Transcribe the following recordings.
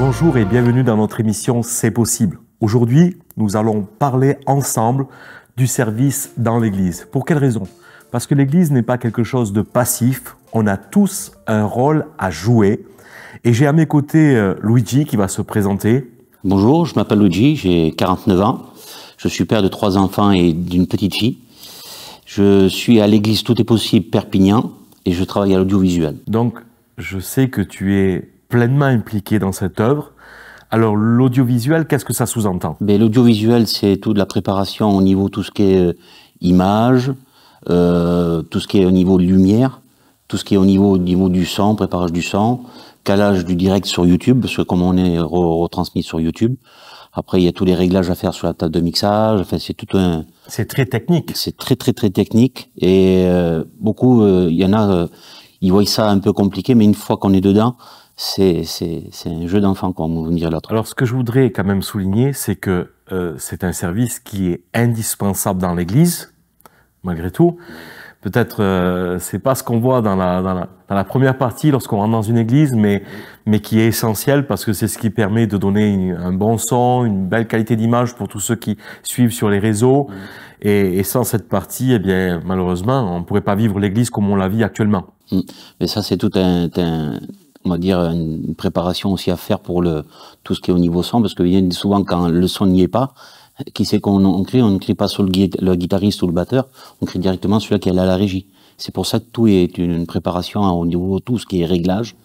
Bonjour et bienvenue dans notre émission C'est possible. Aujourd'hui, nous allons parler ensemble du service dans l'Église. Pour quelle raison Parce que l'Église n'est pas quelque chose de passif, on a tous un rôle à jouer. Et j'ai à mes côtés euh, Luigi qui va se présenter. Bonjour, je m'appelle Luigi, j'ai 49 ans. Je suis père de trois enfants et d'une petite fille. Je suis à l'église Tout est possible Perpignan et je travaille à l'audiovisuel. Donc, je sais que tu es pleinement impliqué dans cette œuvre. Alors l'audiovisuel, qu'est-ce que ça sous-entend ben, L'audiovisuel, c'est toute la préparation au niveau tout ce qui est euh, image, euh, tout ce qui est au niveau de lumière, tout ce qui est au niveau, niveau du sang, préparage du sang, calage du direct sur YouTube, parce que comme on est retransmis sur YouTube, après il y a tous les réglages à faire sur la table de mixage, enfin c'est tout un... C'est très technique. C'est très très très technique, et euh, beaucoup, il y en a, ils voient ça un peu compliqué, mais une fois qu'on est dedans, c'est un jeu d'enfant, comme vous me dire l'autre. Alors, ce que je voudrais quand même souligner, c'est que euh, c'est un service qui est indispensable dans l'Église, malgré tout. Peut-être euh, c'est pas ce qu'on voit dans la, dans la, première partie lorsqu'on rentre dans une église, mais, mais qui est essentiel parce que c'est ce qui permet de donner un bon son, une belle qualité d'image pour tous ceux qui suivent sur les réseaux. Et, et sans cette partie, eh bien malheureusement, on ne pourrait pas vivre l'église comme on la vit actuellement. Mm. Mais ça, c'est tout un on va dire, une préparation aussi à faire pour le, tout ce qui est au niveau son, parce que souvent, quand le son n'y est pas, qui sait qu'on on crie On ne crie pas sur le, le, guitariste ou le batteur, on crie directement celui qui est à la régie. C'est pour ça que tout est une préparation au niveau tout ce qui est réglage.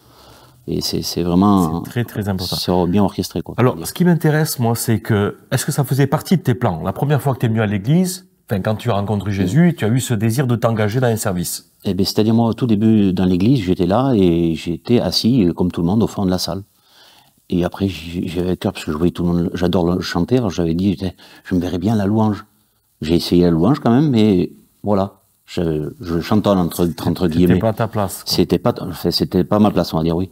Et c'est vraiment très très important. C'est bien orchestré quoi. Alors, ce qui m'intéresse moi, c'est que est-ce que ça faisait partie de tes plans La première fois que tu es venu à l'église, Enfin, quand tu as rencontré Jésus, tu as eu ce désir de t'engager dans un service. Eh bien, c'est-à-dire moi, au tout début dans l'église, j'étais là et j'étais assis euh, comme tout le monde au fond de la salle. Et après, j'avais cœur parce que je voyais tout le monde. J'adore chanter. Alors j'avais dit, je me verrais bien la louange. J'ai essayé la louange quand même, mais voilà, je, je chantonne entre, entre guillemets. C'était pas ta place. C'était pas, c'était pas ma place, on va dire oui.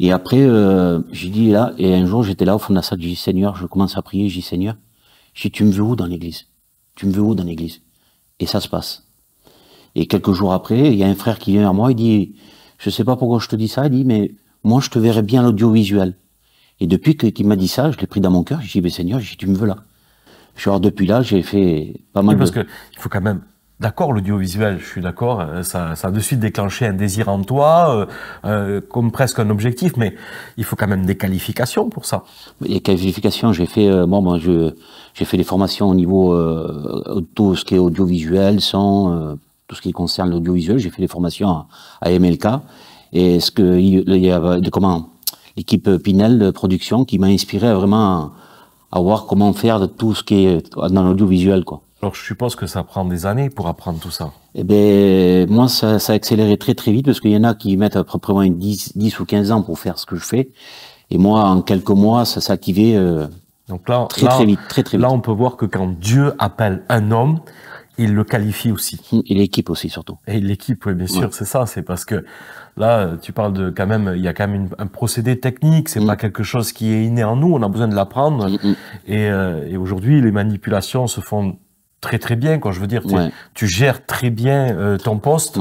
Et après, euh, j'ai dit là, et un jour j'étais là au fond de la salle, j'ai dit Seigneur, je commence à prier, j'ai dit Seigneur, j'ai tu me veux où dans l'église tu me veux où dans l'église Et ça se passe. Et quelques jours après, il y a un frère qui vient vers moi, il dit, je sais pas pourquoi je te dis ça, il dit, mais moi je te verrai bien l'audiovisuel. Et depuis qu'il m'a dit ça, je l'ai pris dans mon cœur, j'ai dit, mais Seigneur, tu me veux là. genre depuis là, j'ai fait pas mal oui, parce que il faut quand même D'accord, l'audiovisuel, je suis d'accord, hein, ça, a de suite déclenché un désir en toi, euh, euh, comme presque un objectif, mais il faut quand même des qualifications pour ça. Les qualifications, j'ai fait, euh, moi, j'ai fait des formations au niveau tout ce qui est audiovisuel, son, tout ce qui concerne l'audiovisuel. J'ai fait des formations à, MLK et ce que y a, de, comment l'équipe Pinel de production qui m'a inspiré vraiment à voir comment faire de tout ce qui est dans l'audiovisuel, quoi. Alors, je suppose que ça prend des années pour apprendre tout ça. Eh bien, moi, ça, a accéléré très, très vite parce qu'il y en a qui mettent à peu 10, ou 15 ans pour faire ce que je fais. Et moi, en quelques mois, ça s'est activé euh, Donc là, très, très vite, très, Là, on peut voir que quand Dieu appelle un homme, il le qualifie aussi. Hum, et l'équipe aussi, surtout. Et l'équipe, oui, bien sûr, c'est ça. C'est parce que là, tu parles de quand même, il y a quand même un procédé technique. C'est n'est hum. pas quelque chose qui est inné en nous. On a besoin de l'apprendre. Hum, euh, et aujourd'hui, les manipulations se font très très bien. quand Je veux dire, tu gères très bien euh, ton poste.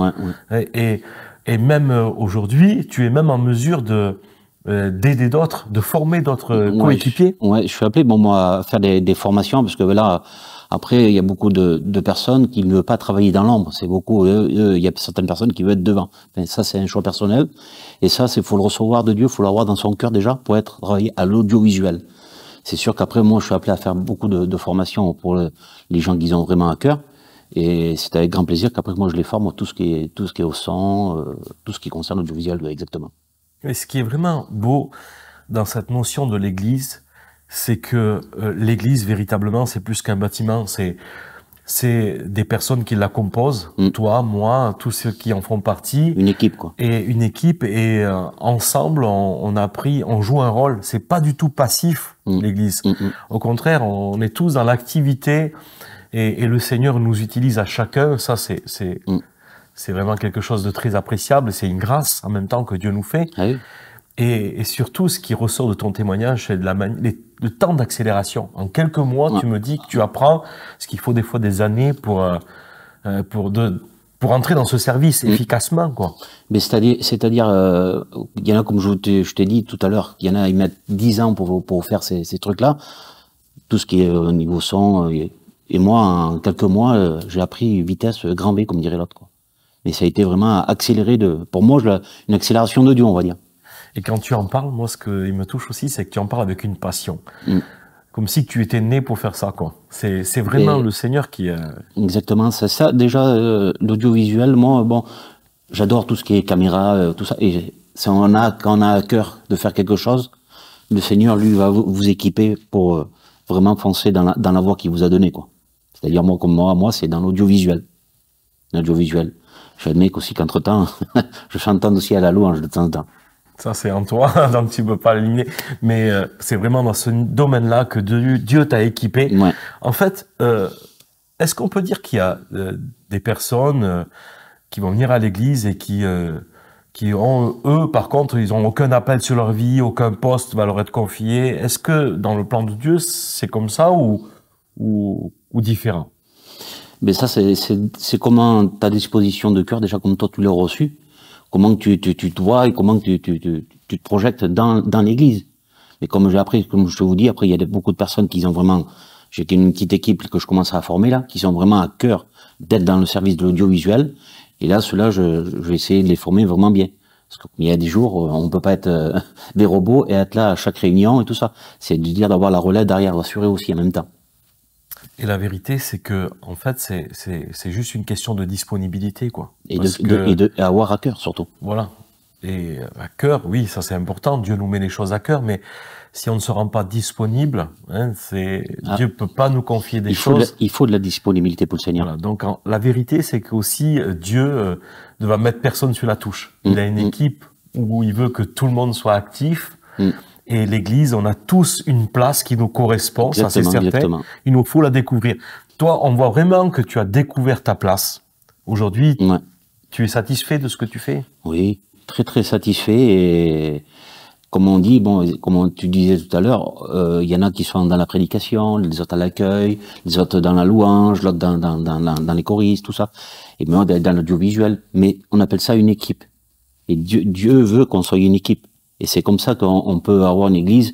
Et, et, même euh, aujourd'hui, tu es même en mesure de euh, d'aider d'autres, de former d'autres coéquipiers. Ouais, je suis appelé bon moi à faire des, formations parce que ben, là après il y a beaucoup de, personnes qui ne veulent pas travailler dans l'ombre. C'est beaucoup il y a certaines personnes qui veulent être devant. Mais ça c'est un choix personnel et ça c'est faut le recevoir de Dieu, faut l'avoir dans son cœur déjà pour être travaillé à l'audiovisuel. C'est sûr qu'après, moi, je suis appelé à faire beaucoup de, de formations pour les gens qui ont vraiment à cœur. Et c'est avec grand plaisir qu'après, moi, je les forme tout ce qui est, tout ce qui est au sang, euh, tout ce qui concerne l'audiovisuel, euh, exactement. mais ce qui est vraiment beau dans cette notion de l'Église, c'est que euh, l'Église, véritablement, c'est plus qu'un bâtiment, c'est c'est des personnes qui la composent, mm. toi, moi, tous ceux qui en font partie. Une équipe, quoi. Et une équipe, et euh, ensemble, on, a pris, on joue un rôle. C'est pas du tout passif, mm. l'Église. Mm, Au contraire, on est tous dans l'activité, et, le Seigneur nous utilise à chacun. Ça, c'est c'est vraiment quelque chose de très appréciable. C'est une grâce en même temps que Dieu nous fait. Ah et, surtout, ce qui ressort de ton témoignage, c'est le temps d'accélération. En quelques mois, tu me dis que tu apprends ce qu'il faut des fois des années pour, euh, euh, pour, pour entrer dans ce service mm. efficacement. Quoi. Mais c'est-à-dire, euh, il y en a, comme je t'ai, dit tout à l'heure, il y en a, ils mettent 10 ans pour, pour faire ces, trucs-là. Tout ce qui est au niveau son. et moi, en quelques mois, j'ai appris vitesse grand B, comme dirait l'autre. Mais ça a été vraiment accéléré de, pour moi, une accélération de Dieu, on va dire. Et quand tu en parles, moi, ce qui me touche aussi, c'est que tu en parles avec une passion. Mm. Comme si tu étais né pour faire ça, quoi. C'est vraiment le Seigneur qui. Euh, Exactement, c'est ça. Déjà, euh, l'audiovisuel, moi, bon, j'adore tout ce qui est caméra, euh, tout ça. Et si on a, quand on a à cœur de faire quelque chose, le Seigneur, lui, va vous, équiper pour vraiment foncer dans la, dans la voie qu'il vous a donnée, quoi. C'est-à-dire, moi, comme moi, moi, c'est dans l'audiovisuel. L'audiovisuel. J'admets qu'aussi qu'entre-temps, je chante aussi à la louange de temps en temps. Ça, c'est en toi, donc tu ne peux pas l'éliminer. Mais euh, c'est vraiment dans ce domaine-là que Dieu, t'a équipé. En fait, euh, est-ce qu'on peut dire qu'il y a euh, des personnes qui vont venir à l'église et qui, qui ont, eux, par contre, ils n'ont aucun appel sur leur vie, aucun poste va leur être confié. Est-ce que dans le plan de Dieu, c'est comme ça ou, ou, ou différent Mais ben ça, c'est comment ta disposition de cœur, déjà comme toi, tu l'as reçu comment tu, tu, tu te vois et comment tu, tu, tu, tu te projectes dans, dans l'Église. Mais comme j'ai appris, comme je te vous dis, après il y a beaucoup de personnes qui ont vraiment, J'ai une petite équipe que je commence à former là, qui sont vraiment à cœur d'être dans le service de l'audiovisuel. Et là, ceux-là, je, vais essayer de les former vraiment bien. Parce qu'il y a des jours, euh, on ne peut pas être euh, des robots et être là à chaque réunion et tout ça. C'est de dire d'avoir la relais derrière, rassurer aussi en même temps. Et la vérité, c'est que, en fait, c'est juste une question de disponibilité, quoi. Et, de, et de, avoir à cœur, surtout. Voilà. Et à cœur, oui, ça c'est important. Dieu nous met les choses à cœur, mais si on ne se rend pas disponible, hein, c'est ah. Dieu peut pas nous confier des choses. il faut de la disponibilité pour le Seigneur. Voilà. Donc la vérité, c'est qu'aussi euh, Dieu euh, ne va mettre personne sur la touche. Il mm. a une mm. équipe où il veut que tout le monde soit actif. Mm. Et l'Église, on a tous une place qui nous correspond, ça c'est certain. Il nous faut la découvrir. Toi, on voit vraiment que tu as découvert ta place. Aujourd'hui, tu es satisfait de ce que tu fais Oui, très très satisfait. Et comme on dit, bon, comme tu disais tout à l'heure, euh, il y en a qui sont dans la prédication, les autres à l'accueil, les autres dans la louange, l'autre dans, dans, dans, les choristes, tout ça, et même dans l'audiovisuel. Mais on appelle ça une équipe. Et Dieu veut qu'on soit une équipe. Et c'est comme ça qu'on peut avoir une église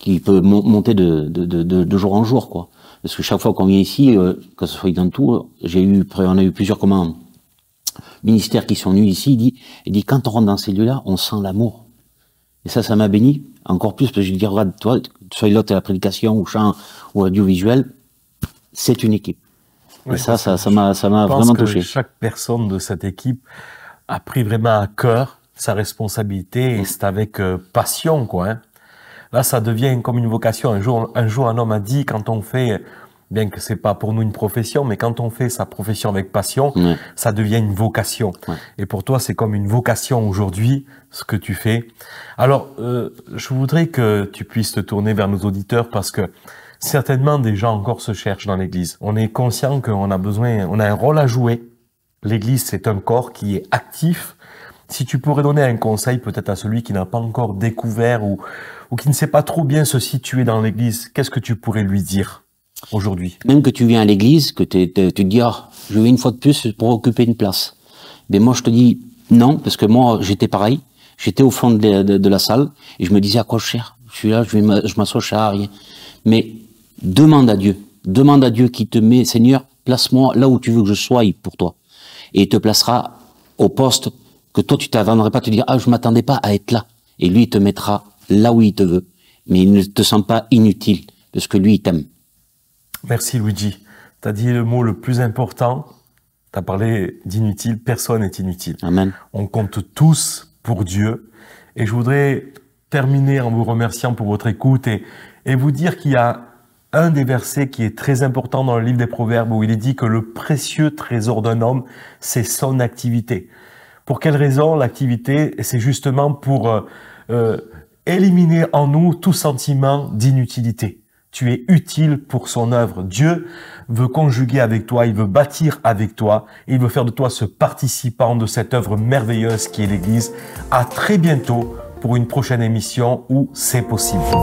qui peut monter de, jour en jour quoi. Parce que chaque fois qu'on vient ici, euh, que ce soit dans tout, j'ai eu on a eu plusieurs comment ministères qui sont venus ici, il dit, quand on rentre dans ces lieux-là, on sent l'amour. Et ça, ça m'a béni encore plus parce que je dis regarde toi, soit l'autre à la prédication ou chant ou audiovisuel, c'est une équipe. Et ça, ça, m'a, ça m'a vraiment touché. Chaque personne de cette équipe a pris vraiment à cœur sa responsabilité et c'est avec euh, passion, quoi. Hein. Là, ça devient comme une vocation. Un jour, un jour, un homme a dit quand on fait, bien que c'est pas pour nous une profession, mais quand on fait sa profession avec passion, ça devient une vocation. Et pour toi, c'est comme une vocation aujourd'hui ce que tu fais. Alors, euh, je voudrais que tu puisses te tourner vers nos auditeurs parce que certainement des gens encore se cherchent dans l'Église. On est conscient qu'on a besoin, on a un rôle à jouer. L'Église, c'est un corps qui est actif, si tu pourrais donner un conseil peut-être à celui qui n'a pas encore découvert ou, qui ne sait pas trop bien se situer dans l'Église, qu'est-ce que tu pourrais lui dire aujourd'hui Même que tu viens à l'Église, que tu te dis, ah, je vais une fois de plus pour occuper une place. Mais moi, je te dis non, parce que moi, j'étais pareil. J'étais au fond de, la salle et je me disais, à quoi je Je suis là, je, vais je m'assois, rien. Mais demande à Dieu. Demande à Dieu qui te met, Seigneur, place-moi là où tu veux que je sois pour toi. Et il te placera au poste que toi tu t'attendrais pas à te dire ah je m'attendais pas à être là et lui il te mettra là où il te veut mais il ne te sent pas inutile de ce que lui il t'aime. Merci Luigi. Tu as dit le mot le plus important. Tu as parlé d'inutile, personne n'est inutile. Amen. On compte tous pour Dieu et je voudrais terminer en vous remerciant pour votre écoute et, et vous dire qu'il y a un des versets qui est très important dans le livre des Proverbes où il est dit que le précieux trésor d'un homme, c'est son activité. Pour quelle raison l'activité C'est justement pour euh, euh, éliminer en nous tout sentiment d'inutilité. Tu es utile pour son œuvre. Dieu veut conjuguer avec toi, il veut bâtir avec toi, il veut faire de toi ce participant de cette œuvre merveilleuse qui est l'Église. À très bientôt pour une prochaine émission où c'est possible.